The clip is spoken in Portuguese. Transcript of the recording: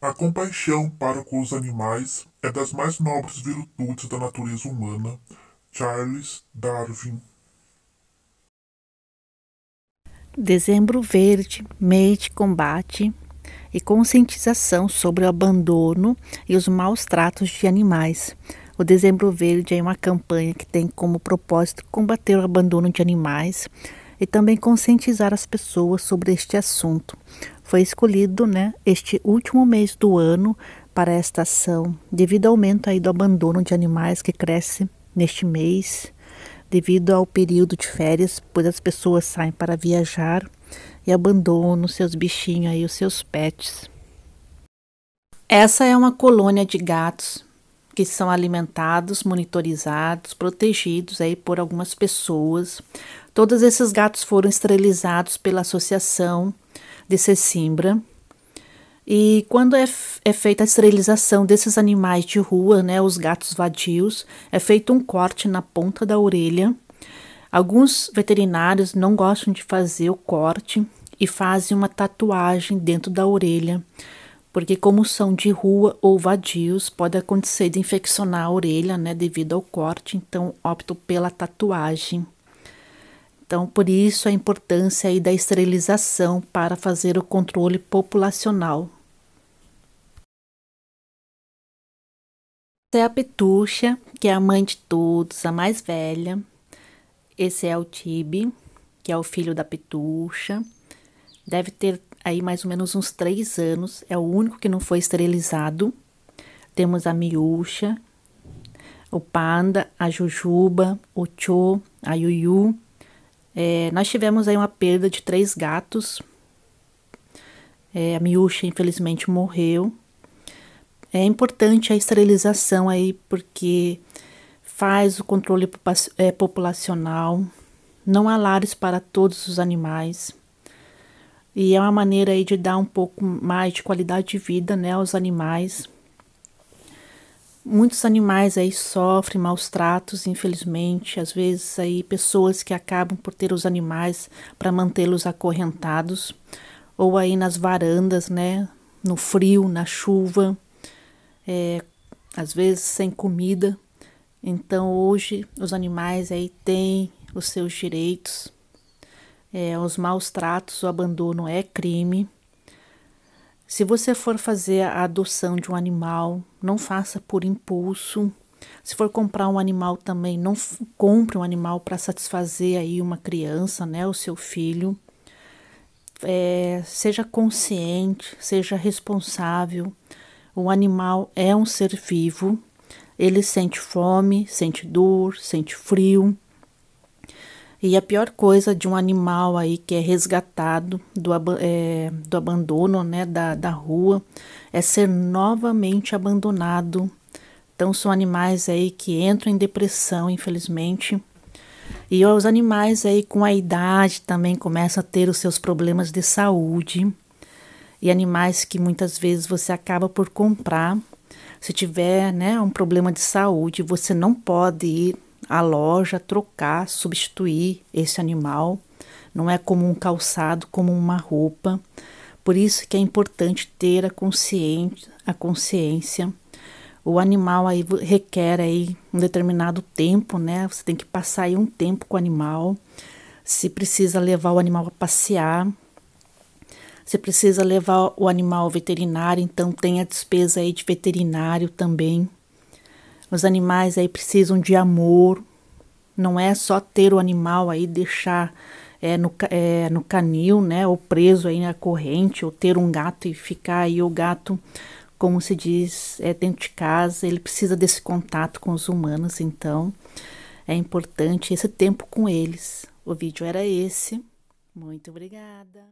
A compaixão para com os animais é das mais nobres virtudes da natureza humana. Charles Darwin. Dezembro Verde, mês de combate e conscientização sobre o abandono e os maus tratos de animais. O Dezembro Verde é uma campanha que tem como propósito combater o abandono de animais e também conscientizar as pessoas sobre este assunto foi escolhido né, este último mês do ano para esta ação, devido ao aumento aí do abandono de animais que cresce neste mês, devido ao período de férias, pois as pessoas saem para viajar e abandonam seus bichinhos aí, os seus pets. Essa é uma colônia de gatos que são alimentados, monitorizados, protegidos aí por algumas pessoas. Todos esses gatos foram esterilizados pela associação de Sesimbra. E quando é, é, feita a esterilização desses animais de rua, né, os gatos vadios, é feito um corte na ponta da orelha. Alguns veterinários não gostam de fazer o corte e fazem uma tatuagem dentro da orelha, porque como são de rua ou vadios, pode acontecer de infeccionar a orelha, né, devido ao corte, então opto pela tatuagem. Então, por isso a importância aí da esterilização para fazer o controle populacional. Essa é a Petucha, que é a mãe de todos, a mais velha. Esse é o Tibi, que é o filho da Petucha. Deve ter aí mais ou menos uns três anos. É o único que não foi esterilizado. Temos a Miúcha, o Panda, a Jujuba, o Cho, a Yuyu é, nós tivemos aí uma perda de três gatos. É, a Miúcha, infelizmente, morreu. É importante a esterilização aí, porque faz o controle é, populacional. Não há lares para todos os animais. E é uma maneira aí de dar um pouco mais de qualidade de vida né, aos animais Muitos animais aí sofrem maus tratos, infelizmente, às vezes aí pessoas que acabam por ter os animais para mantê-los acorrentados, ou aí nas varandas, né, no frio, na chuva, é, às vezes sem comida. Então hoje os animais aí têm os seus direitos. É, os maus tratos, o abandono é crime. Se você for fazer a adoção de um animal, não faça por impulso. Se for comprar um animal também, não compre um animal para satisfazer aí uma criança, né, o seu filho. É, seja consciente, seja responsável. O animal é um ser vivo. Ele sente fome, sente dor, sente frio. E a pior coisa de um animal aí que é resgatado do, é, do abandono né, da, da rua é ser novamente abandonado. Então são animais aí que entram em depressão, infelizmente. E os animais aí com a idade também começam a ter os seus problemas de saúde. E animais que muitas vezes você acaba por comprar. Se tiver né, um problema de saúde, você não pode ir a loja trocar, substituir esse animal. Não é como um calçado, como uma roupa. Por isso que é importante ter a consciência, a consciência. O animal aí requer aí um determinado tempo, né? Você tem que passar aí um tempo com o animal. Se precisa levar o animal a passear, você precisa levar o animal ao veterinário, então tem a despesa aí de veterinário também. Os animais aí precisam de amor. Não é só ter o animal aí deixar é, no, é, no canil, né? Ou preso aí na corrente, ou ter um gato e ficar aí o gato, como se diz, é, dentro de casa. Ele precisa desse contato com os humanos, então é importante esse tempo com eles. O vídeo era esse. Muito obrigada.